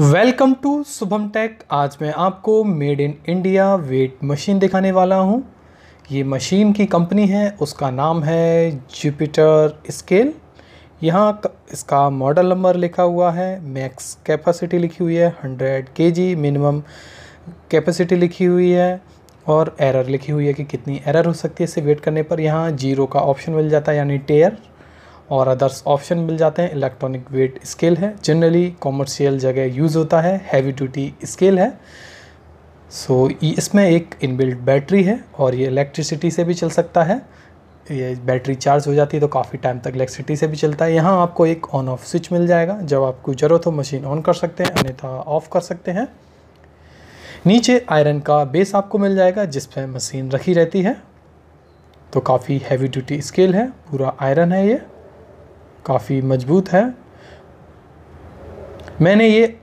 welcome to Shubham take आज मैं आपको made in India weight machine दिखाने वाला हूँ ये मशीन की कंपनी है उसका नाम है जुपिटर स्केल यहाँ इसका मॉडल नंबर लिखा हुआ है मैक्स कैपेसिटी लिखी हुई है 100 के मिनिमम कैपेसिटी लिखी हुई है और एरर लिखी हुई है कि कितनी एरर हो सकती है इसे वेट करने पर यहाँ जीरो का ऑप्शन मिल जाता है यानी टेयर और अदर्स ऑप्शन मिल जाते हैं इलेक्ट्रॉनिक वेट स्केल है जनरली कॉमर्शियल जगह यूज़ होता है हैवी ड्यूटी स्केल है सो so, इसमें एक इनबिल्ट बैटरी है और ये इलेक्ट्रिसिटी से भी चल सकता है ये बैटरी चार्ज हो जाती है तो काफ़ी टाइम तक इलेक्ट्रिसिटी से भी चलता है यहाँ आपको एक ऑन ऑफ स्विच मिल जाएगा जब आपको ज़रूरत हो मशीन ऑन कर सकते हैं अन्यथा ऑफ़ कर सकते हैं नीचे आयरन का बेस आपको मिल जाएगा जिस पर मशीन रखी रहती है तो काफ़ी हैवी ड्यूटी स्केल है पूरा आयरन है ये काफ़ी मजबूत है मैंने ये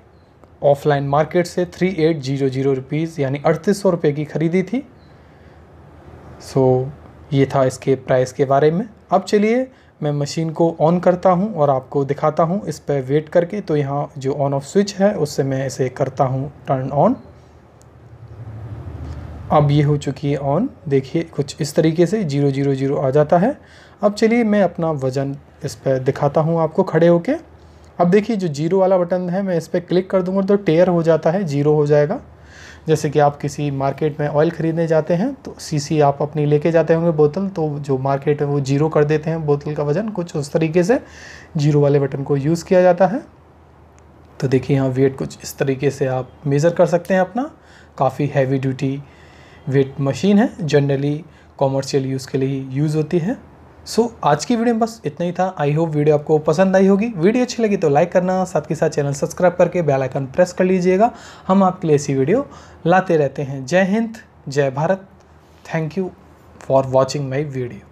ऑफलाइन मार्केट से three eight zero zero rupees यानी अड़तीस सौ रुपये की ख़रीदी थी सो ये था इसके प्राइस के बारे में अब चलिए मैं मशीन को ऑन करता हूँ और आपको दिखाता हूँ इस पर वेट करके तो यहाँ जो ऑन ऑफ स्विच है उससे मैं इसे करता हूँ टर्न ऑन अब ये हो चुकी है ऑन देखिए कुछ इस तरीके से जीरो जीरो जीरो आ जाता है अब चलिए मैं अपना वज़न इस पर दिखाता हूँ आपको खड़े होके अब देखिए जो जीरो वाला बटन है मैं इस पर क्लिक कर दूँगा तो टेयर हो जाता है जीरो हो जाएगा जैसे कि आप किसी मार्केट में ऑयल ख़रीदने जाते हैं तो सीसी आप अपनी लेके जाते होंगे बोतल तो जो मार्केट है वो जीरो कर देते हैं बोतल का वज़न कुछ उस तरीके से जीरो वाले बटन को यूज़ किया जाता है तो देखिए यहाँ वेट कुछ इस तरीके से आप मेज़र कर सकते हैं अपना काफ़ी हैवी ड्यूटी वेट मशीन है जनरली कॉमर्शियल यूज़ के लिए यूज़ होती है सो so, आज की वीडियो में बस इतना ही था आई होप वीडियो आपको पसंद आई होगी वीडियो अच्छी लगी तो लाइक करना साथ के साथ चैनल सब्सक्राइब करके बेल आइकन प्रेस कर लीजिएगा हम आपके लिए ऐसी वीडियो लाते रहते हैं जय हिंद जय Bharat thank you for watching my video